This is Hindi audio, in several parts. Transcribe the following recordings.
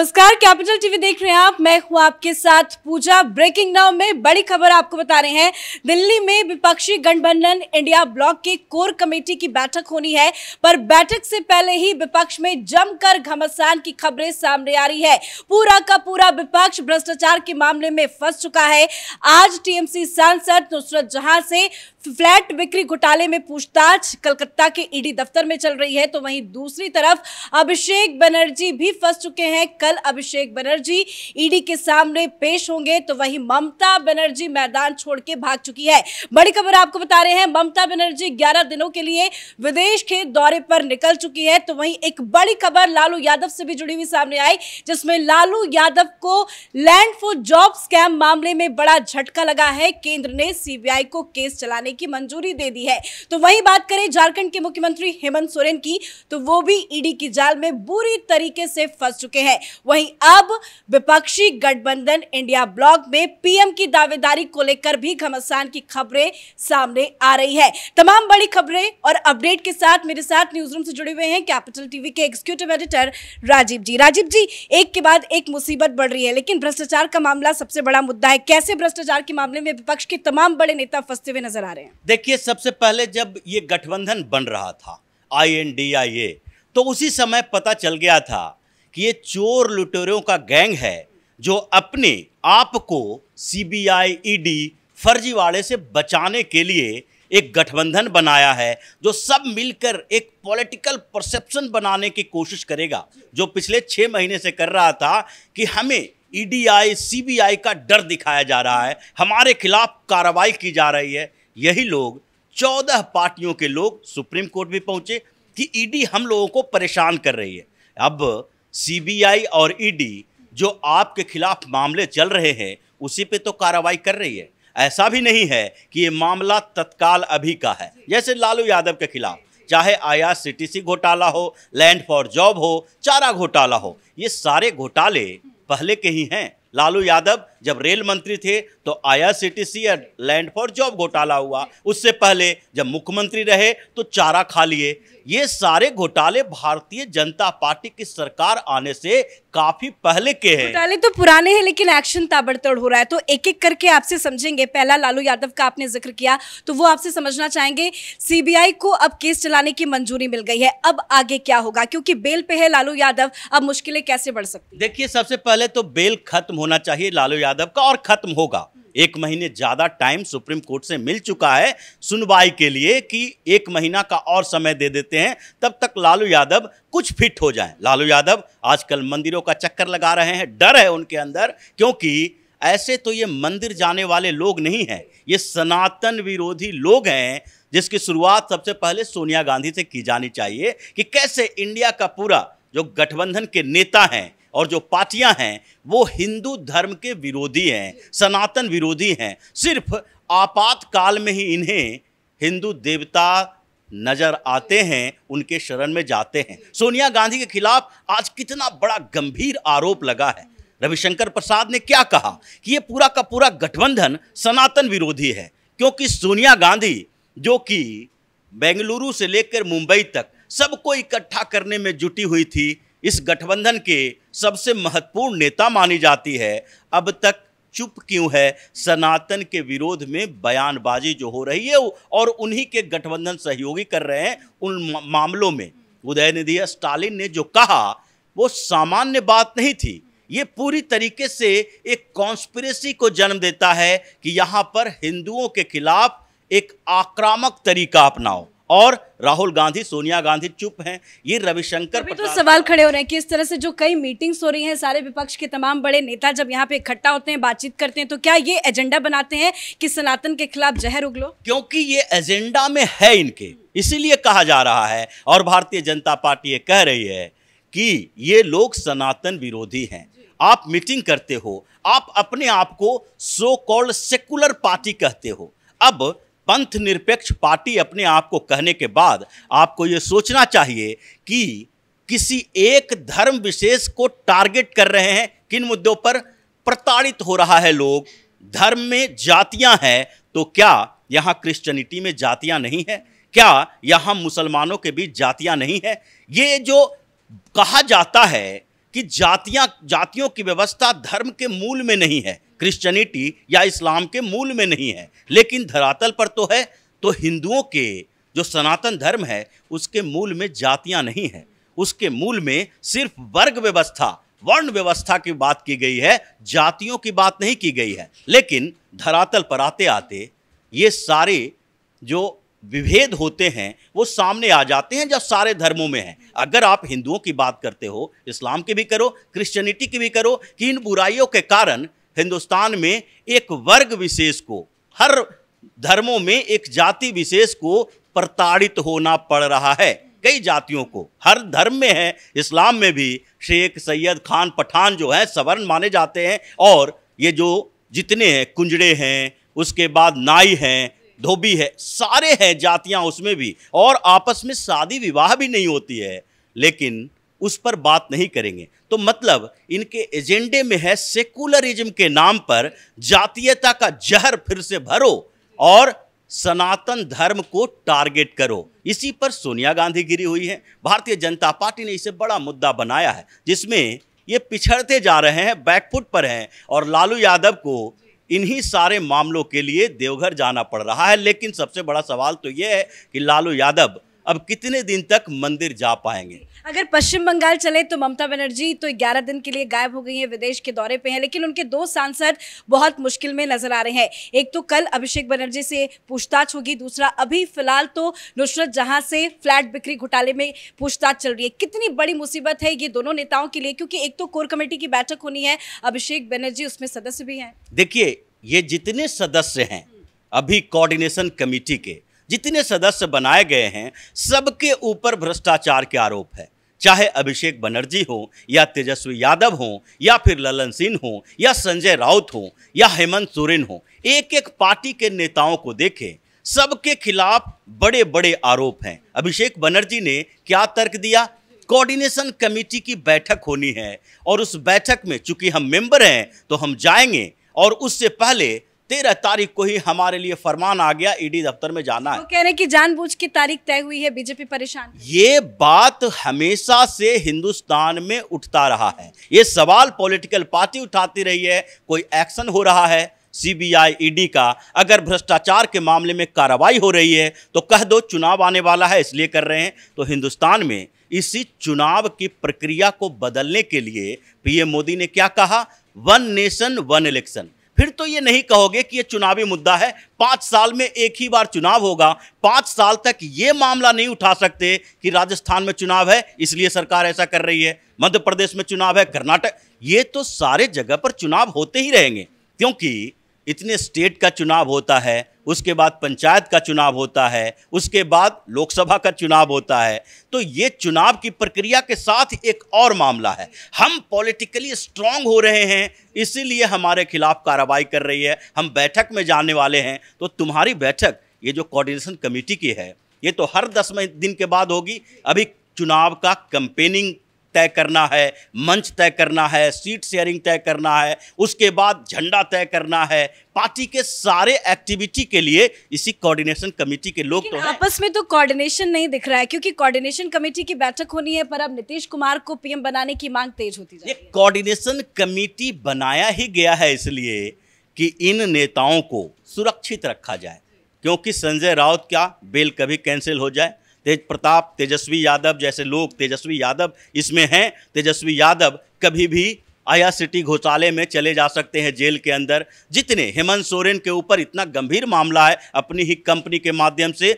नमस्कार कैपिटल टीवी देख रहे हैं आप मैं हूं आपके साथ पूजा ब्रेकिंग नाउ में बड़ी खबर आपको बता रहे हैं दिल्ली में विपक्षी गठबंधन इंडिया ब्लॉक के कोर कमेटी की बैठक होनी है पर बैठक से पहले ही विपक्ष में जमकर घमासान की खबरें सामने आ रही है पूरा का पूरा विपक्ष भ्रष्टाचार के मामले में फंस चुका है आज टीएमसी सांसद नुसरत जहां से फ्लैट बिक्री घोटाले में पूछताछ कलकत्ता के ईडी दफ्तर में चल रही है तो वहीं दूसरी तरफ अभिषेक बनर्जी भी फंस चुके हैं कल अभिषेक बनर्जी ईडी के सामने पेश होंगे तो वहीं ममता बनर्जी मैदान छोड़ के भाग चुकी है बड़ी खबर आपको बता रहे हैं ममता बनर्जी ग्यारह दिनों के लिए विदेश के दौरे पर निकल चुकी है तो वही एक बड़ी खबर लालू यादव से भी जुड़ी हुई सामने आई जिसमें लालू यादव को लैंड फॉर जॉब स्कैम मामले में बड़ा झटका लगा है केंद्र ने सीबीआई को केस चलाने बढ़ाने की मंजूरी दे दी है तो वही बात करें झारखंड के मुख्यमंत्री हेमंत सोरेन की तो वो भी ईडी की जाल में बुरी तरीके से फंस चुके हैं वहीं अब विपक्षी गठबंधन इंडिया ब्लॉक में पीएम की दावेदारी को लेकर भी घमासान की खबरें सामने आ रही है तमाम बड़ी खबरें और अपडेट के साथ मेरे साथ न्यूज रूम से जुड़े हुए हैं कैपिटल टीवी के एग्जीक्यूटिव एडिटर राजीव जी राजीव जी एक के बाद एक मुसीबत बढ़ रही है लेकिन भ्रष्टाचार का मामला सबसे बड़ा मुद्दा है कैसे भ्रष्टाचार के मामले में विपक्ष के तमाम बड़े नेता फंसते हुए नजर आ रहे हैं रहे हैं देखिए सबसे पहले जब ये गठबंधन बन रहा था आई एन डी आई ए तो उसी समय पता चल गया था कि ये चोर लुटेरों का गैंग है जो अपने आप को C B I E D फर्जीवाड़े से बचाने के लिए एक गठबंधन बनाया है जो सब मिलकर एक पॉलिटिकल परसेप्शन बनाने की कोशिश करेगा जो पिछले छः महीने से कर रहा था कि हमें ईडीआई e सीबीआई का डर दिखाया जा रहा है हमारे खिलाफ कार्रवाई की जा रही है यही लोग चौदह पार्टियों के लोग सुप्रीम कोर्ट भी पहुंचे कि ईडी e हम लोगों को परेशान कर रही है अब सीबीआई और ईडी e जो आपके खिलाफ मामले चल रहे हैं उसी पे तो कार्रवाई कर रही है ऐसा भी नहीं है कि ये मामला तत्काल अभी का है जैसे लालू यादव के खिलाफ चाहे आया सी घोटाला हो लैंड फॉर जॉब हो चारा घोटाला हो ये सारे घोटाले पहले के ही हैं लालू यादव जब रेल मंत्री थे तो आईआरसीटीसी या लैंड फॉर जॉब घोटाला हुआ उससे पहले जब मुख्यमंत्री रहे तो चारा खा लिए ये सारे घोटाले भारतीय जनता पार्टी की सरकार आने से काफी पहले के हैं घोटाले तो पुराने हैं लेकिन एक्शन ताबड़तोड़ हो रहा है तो एक एक करके आपसे समझेंगे पहला लालू यादव का आपने जिक्र किया तो वो आपसे समझना चाहेंगे सीबीआई को अब केस चलाने की मंजूरी मिल गई है अब आगे क्या होगा क्योंकि बेल पे है लालू यादव अब मुश्किलें कैसे बढ़ सकती देखिए सबसे पहले तो बेल खत्म होना चाहिए लालू यादव यादव का और खत्म होगा एक महीने ज़्यादा टाइम सुप्रीम कोर्ट से मिल चुका है सुनवाई के लिए कि एक महीना का और समय दे देते हैं तब तक लालू यादव कुछ फिट हो जाएं लालू यादव आजकल मंदिरों का चक्कर लगा रहे हैं डर है उनके अंदर क्योंकि ऐसे तो ये मंदिर जाने वाले लोग नहीं हैं ये सनातन विरोधी लोग हैं जिसकी शुरुआत सबसे पहले सोनिया गांधी से की जानी चाहिए कि कैसे इंडिया का पूरा जो गठबंधन के नेता हैं और जो पार्टियां हैं वो हिंदू धर्म के विरोधी हैं सनातन विरोधी हैं सिर्फ आपातकाल में ही इन्हें हिंदू देवता नज़र आते हैं उनके शरण में जाते हैं सोनिया गांधी के खिलाफ आज कितना बड़ा गंभीर आरोप लगा है रविशंकर प्रसाद ने क्या कहा कि ये पूरा का पूरा गठबंधन सनातन विरोधी है क्योंकि सोनिया गांधी जो कि बेंगलुरु से लेकर मुंबई तक सबको इकट्ठा करने में जुटी हुई थी इस गठबंधन के सबसे महत्वपूर्ण नेता मानी जाती है अब तक चुप क्यों है सनातन के विरोध में बयानबाजी जो हो रही है और उन्हीं के गठबंधन सहयोगी कर रहे हैं उन मामलों में उदयनिधि स्टालिन ने जो कहा वो सामान्य बात नहीं थी ये पूरी तरीके से एक कॉन्स्पिरेसी को जन्म देता है कि यहाँ पर हिंदुओं के खिलाफ एक आक्रामक तरीका अपनाओ और राहुल गांधी सोनिया गांधी चुप हैं ये रविशंकर तो सवाल खड़े हो रहे हैं कि इस तरह से जो कई मीटिंग्स हो रही हैं सारे विपक्ष के तमाम बड़े नेता जब यहाँ पे इकट्ठा होते हैं बातचीत करते हैं तो क्या ये एजेंडा बनाते हैं कि सनातन के खिलाफ जहर उगलो क्योंकि ये एजेंडा में है इनके इसीलिए कहा जा रहा है और भारतीय जनता पार्टी ये कह रही है कि ये लोग सनातन विरोधी हैं आप मीटिंग करते हो आप अपने आप को सो कॉल्ड सेकुलर पार्टी कहते हो अब पंथ निरपेक्ष पार्टी अपने आप को कहने के बाद आपको ये सोचना चाहिए कि किसी एक धर्म विशेष को टारगेट कर रहे हैं किन मुद्दों पर प्रताड़ित हो रहा है लोग धर्म में जातियां हैं तो क्या यहाँ क्रिश्चनिटी में जातियां नहीं है क्या यहाँ मुसलमानों के बीच जातियां नहीं है ये जो कहा जाता है कि जातियां जातियों की व्यवस्था धर्म के मूल में नहीं है क्रिश्चनिटी या इस्लाम के मूल में नहीं है लेकिन धरातल पर तो है तो हिंदुओं के जो सनातन धर्म है उसके मूल में जातियाँ नहीं हैं उसके मूल में सिर्फ वर्ग व्यवस्था वर्ण व्यवस्था की बात की गई है जातियों की बात नहीं की गई है लेकिन धरातल पर आते आते ये सारे जो विभेद होते हैं वो सामने आ जाते हैं जब सारे धर्मों में हैं अगर आप हिंदुओं की बात करते हो इस्लाम की भी करो क्रिश्चियनिटी की भी करो कि इन बुराइयों के कारण हिंदुस्तान में एक वर्ग विशेष को हर धर्मों में एक जाति विशेष को प्रताड़ित होना पड़ रहा है कई जातियों को हर धर्म में है इस्लाम में भी शेख सैयद खान पठान जो है सवर्ण माने जाते हैं और ये जो जितने हैं कुंजड़े हैं उसके बाद नाई हैं धोबी है सारे हैं जातियां उसमें भी और आपस में शादी विवाह भी नहीं होती है लेकिन उस पर बात नहीं करेंगे तो मतलब इनके एजेंडे में है सेकुलरिज्म के नाम पर जातीयता का जहर फिर से भरो और सनातन धर्म को टारगेट करो इसी पर सोनिया गांधी गिरी हुई है भारतीय जनता पार्टी ने इसे बड़ा मुद्दा बनाया है जिसमें ये पिछड़ते जा रहे हैं बैकफुट पर हैं और लालू यादव को इन्हीं सारे मामलों के लिए देवघर जाना पड़ रहा है लेकिन सबसे बड़ा सवाल तो ये है कि लालू यादव अब कितने दिन तक मंदिर जा पाएंगे अगर पश्चिम बंगाल चले तो ममता बनर्जी तो 11 दिन के लिए गायब हो गई हैं विदेश के दौरे पे हैं लेकिन उनके दो सांसद बहुत मुश्किल में नजर आ रहे हैं एक तो कल अभिषेक बनर्जी से पूछताछ होगी दूसरा अभी फिलहाल तो नुसरत जहां से फ्लैट बिक्री घोटाले में पूछताछ चल रही है कितनी बड़ी मुसीबत है ये दोनों नेताओं के लिए क्योंकि एक तो कोर कमेटी की बैठक होनी है अभिषेक बनर्जी उसमें सदस्य भी है देखिए ये जितने सदस्य हैं अभी कोऑर्डिनेशन कमेटी के जितने सदस्य बनाए गए हैं सबके ऊपर भ्रष्टाचार के आरोप है चाहे अभिषेक बनर्जी हो या तेजस्वी यादव हो या फिर ललन सिंह हो या संजय राउत हो या हेमंत सोरेन हो एक एक पार्टी के नेताओं को देखें सबके खिलाफ बड़े बड़े आरोप हैं अभिषेक बनर्जी ने क्या तर्क दिया कोऑर्डिनेशन कमेटी की बैठक होनी है और उस बैठक में चूंकि हम मेंबर हैं तो हम जाएंगे और उससे पहले तेरह तारीख को ही हमारे लिए फरमान आ गया ईडी e दफ्तर में जाना है वो कह रहे कि जानबूझ की तारीख तय हुई है बीजेपी परेशान ये बात हमेशा से हिंदुस्तान में उठता रहा है ये सवाल पॉलिटिकल पार्टी उठाती रही है कोई एक्शन हो रहा है सीबीआई ईडी e का अगर भ्रष्टाचार के मामले में कार्रवाई हो रही है तो कह दो चुनाव आने वाला है इसलिए कर रहे हैं तो हिंदुस्तान में इसी चुनाव की प्रक्रिया को बदलने के लिए पीएम मोदी ने क्या कहा वन नेशन वन इलेक्शन तो ये नहीं कहोगे कि ये चुनावी मुद्दा है पाँच साल में एक ही बार चुनाव होगा पाँच साल तक ये मामला नहीं उठा सकते कि राजस्थान में चुनाव है इसलिए सरकार ऐसा कर रही है मध्य प्रदेश में चुनाव है कर्नाटक ये तो सारे जगह पर चुनाव होते ही रहेंगे क्योंकि इतने स्टेट का चुनाव होता है उसके बाद पंचायत का चुनाव होता है उसके बाद लोकसभा का चुनाव होता है तो ये चुनाव की प्रक्रिया के साथ एक और मामला है हम पॉलिटिकली स्ट्रांग हो रहे हैं इसीलिए हमारे खिलाफ कार्रवाई कर रही है हम बैठक में जाने वाले हैं तो तुम्हारी बैठक ये जो कोऑर्डिनेशन कमेटी की है ये तो हर दस दिन के बाद होगी अभी चुनाव का कंपेनिंग तय करना है मंच तय करना है सीट शेयरिंग तय करना है उसके बाद झंडा तय करना है पार्टी के सारे एक्टिविटी के लिए इसी कोऑर्डिनेशन कमेटी के लोग तो आपस में तो कोऑर्डिनेशन नहीं दिख रहा है क्योंकि कोऑर्डिनेशन कमेटी की बैठक होनी है पर अब नीतीश कुमार को पीएम बनाने की मांग तेज होती जा रही है कोऑर्डिनेशन कमेटी बनाया ही गया है इसलिए कि इन नेताओं को सुरक्षित रखा जाए क्योंकि संजय राउत क्या बेल कभी कैंसिल हो जाए तेज प्रताप तेजस्वी यादव जैसे लोग तेजस्वी यादव इसमें हैं तेजस्वी यादव कभी भी आया सिटी घोटाले में चले जा सकते हैं जेल के अंदर जितने हेमंत सोरेन के ऊपर इतना गंभीर मामला है अपनी ही कंपनी के माध्यम से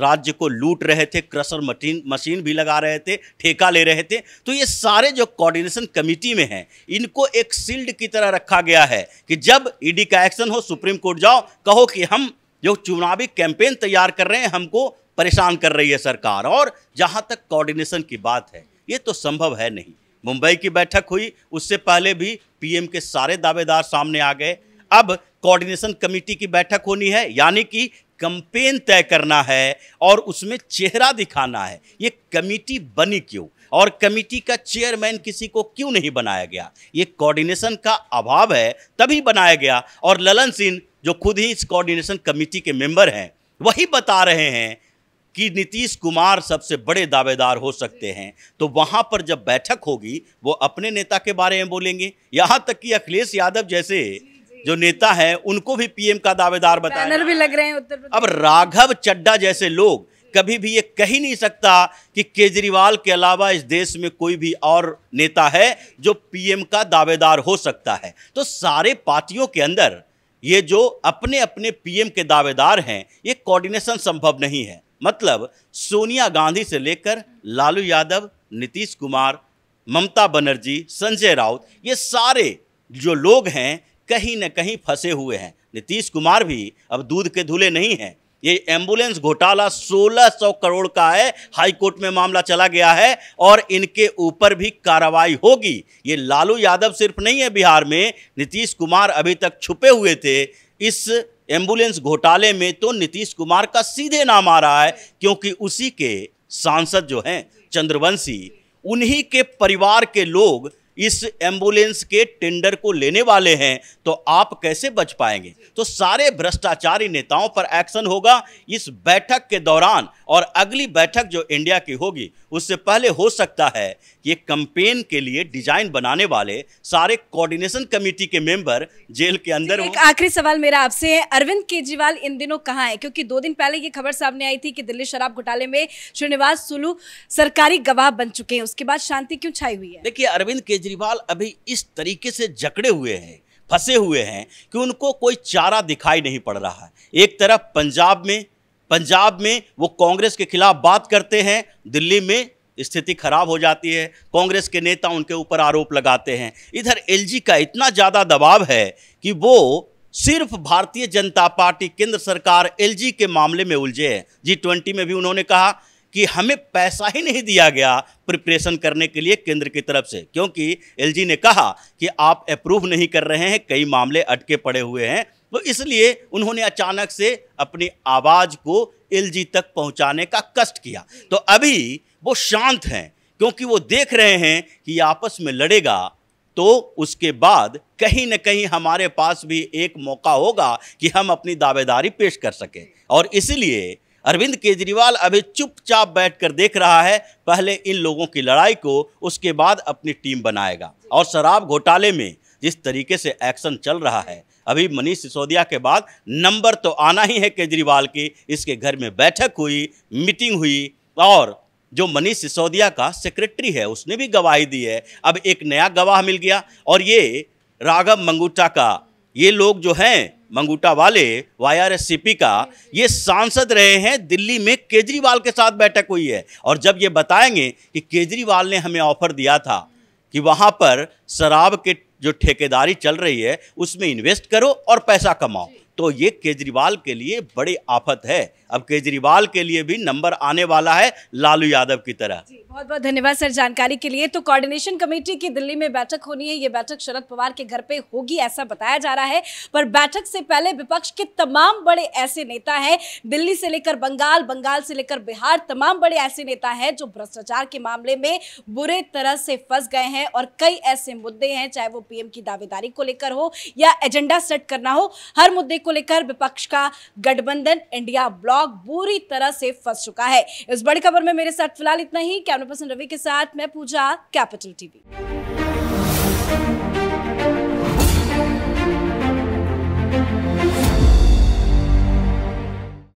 राज्य को लूट रहे थे क्रशर मटीन मशीन भी लगा रहे थे ठेका ले रहे थे तो ये सारे जो कोऑर्डिनेशन कमेटी में हैं इनको एक सील्ड की तरह रखा गया है कि जब ईडी e का एक्शन हो सुप्रीम कोर्ट जाओ कहो कि हम जो चुनावी कैंपेन तैयार कर रहे हैं हमको परेशान कर रही है सरकार और जहाँ तक कोऑर्डिनेशन की बात है ये तो संभव है नहीं मुंबई की बैठक हुई उससे पहले भी पीएम के सारे दावेदार सामने आ गए अब कोऑर्डिनेशन कमेटी की बैठक होनी है यानी कि कंपेन तय करना है और उसमें चेहरा दिखाना है ये कमेटी बनी क्यों और कमेटी का चेयरमैन किसी को क्यों नहीं बनाया गया ये कोऑर्डिनेशन का अभाव है तभी बनाया गया और ललन सिंह जो खुद ही इस कोऑर्डिनेशन कमेटी के मेंबर हैं वही बता रहे हैं कि नीतीश कुमार सबसे बड़े दावेदार हो सकते हैं तो वहाँ पर जब बैठक होगी वो अपने नेता के बारे में बोलेंगे यहाँ तक कि अखिलेश यादव जैसे जो नेता हैं उनको भी पीएम का दावेदार बताया भी लग रहे हैं उत्तर अब राघव चड्डा जैसे लोग कभी भी ये कह ही नहीं सकता कि केजरीवाल के अलावा इस देश में कोई भी और नेता है जो पीएम का दावेदार हो सकता है तो सारे पार्टियों के अंदर ये जो अपने अपने पीएम के दावेदार हैं ये कोऑर्डिनेशन संभव नहीं है मतलब सोनिया गांधी से लेकर लालू यादव नीतीश कुमार ममता बनर्जी संजय राउत ये सारे जो लोग हैं कहीं न कहीं फंसे हुए हैं नीतीश कुमार भी अब दूध के धूले नहीं हैं ये एम्बुलेंस घोटाला 1600 करोड़ का है हाई कोर्ट में मामला चला गया है और इनके ऊपर भी कार्रवाई होगी ये लालू यादव सिर्फ नहीं है बिहार में नीतीश कुमार अभी तक छुपे हुए थे इस एम्बुलेंस घोटाले में तो नीतीश कुमार का सीधे नाम आ रहा है क्योंकि उसी के सांसद जो हैं चंद्रवंशी उन्हीं के परिवार के लोग इस एम्बुलेंस के टेंडर को लेने वाले हैं तो आप कैसे बच पाएंगे तो सारे भ्रष्टाचारी नेताओं पर एक्शन होगा इस बैठक के दौरान और अगली बैठक जो इंडिया की होगी उससे पहले हो सकता है ये कंपेन के लिए डिजाइन बनाने वाले सारे कोऑर्डिनेशन कमेटी के मेंबर जेल के अंदर एक आखिरी सवाल मेरा आपसे है अरविंद केजरीवाल इन दिनों कहाँ है क्योंकि दो दिन पहले ये खबर सामने आई थी कि दिल्ली शराब घोटाले में श्रीनिवास सुलू सरकारी गवाह बन चुके हैं उसके बाद शांति क्यों छाई हुई है देखिए अरविंद केजरीवाल अभी इस तरीके से जकड़े हुए हैं फंसे हुए हैं कि उनको कोई चारा दिखाई नहीं पड़ रहा है एक तरफ पंजाब में पंजाब में वो कांग्रेस के खिलाफ बात करते हैं दिल्ली में स्थिति खराब हो जाती है कांग्रेस के नेता उनके ऊपर आरोप लगाते हैं इधर एलजी का इतना ज़्यादा दबाव है कि वो सिर्फ भारतीय जनता पार्टी केंद्र सरकार एलजी के मामले में उलझे हैं जी ट्वेंटी में भी उन्होंने कहा कि हमें पैसा ही नहीं दिया गया प्रिपरेशन करने के लिए केंद्र की तरफ से क्योंकि एलजी ने कहा कि आप अप्रूव नहीं कर रहे हैं कई मामले अटके पड़े हुए हैं तो इसलिए उन्होंने अचानक से अपनी आवाज़ को एलजी तक पहुंचाने का कष्ट किया तो अभी वो शांत हैं क्योंकि वो देख रहे हैं कि आपस में लड़ेगा तो उसके बाद कहीं ना कहीं हमारे पास भी एक मौका होगा कि हम अपनी दावेदारी पेश कर सकें और इसलिए अरविंद केजरीवाल अभी चुपचाप बैठकर देख रहा है पहले इन लोगों की लड़ाई को उसके बाद अपनी टीम बनाएगा और शराब घोटाले में जिस तरीके से एक्शन चल रहा है अभी मनीष सिसोदिया के बाद नंबर तो आना ही है केजरीवाल की इसके घर में बैठक हुई मीटिंग हुई और जो मनीष सिसोदिया का सेक्रेटरी है उसने भी गवाही दी है अब एक नया गवाह मिल गया और ये राघव मंगूटा का ये लोग जो हैं मंगूटा वाले वाई का ये सांसद रहे हैं दिल्ली में केजरीवाल के साथ बैठक हुई है और जब ये बताएंगे कि केजरीवाल ने हमें ऑफर दिया था कि वहाँ पर शराब के जो ठेकेदारी चल रही है उसमें इन्वेस्ट करो और पैसा कमाओ तो ये केजरीवाल के लिए बड़ी आफत है अब केजरीवाल के लिए भी नंबर आने वाला है लालू यादव की तरह जी बहुत बहुत धन्यवाद सर जानकारी के लिए तो कोऑर्डिनेशन कमेटी की दिल्ली में बैठक होनी है ये बैठक शरद पवार के घर पे होगी ऐसा बताया जा रहा है पर बैठक से पहले विपक्ष के तमाम बड़े ऐसे नेता हैं दिल्ली से लेकर बंगाल बंगाल से लेकर बिहार तमाम बड़े ऐसे नेता हैं जो भ्रष्टाचार के मामले में बुरे तरह से फंस गए हैं और कई ऐसे मुद्दे हैं चाहे वो पीएम की दावेदारी को लेकर हो या एजेंडा सेट करना हो हर मुद्दे को को लेकर विपक्ष का गठबंधन इंडिया ब्लॉक बुरी तरह से फंस चुका है इस बड़ी खबर में मेरे साथ फिलहाल इतना ही कैमरा पर्सन रवि के साथ मैं पूजा कैपिटल टीवी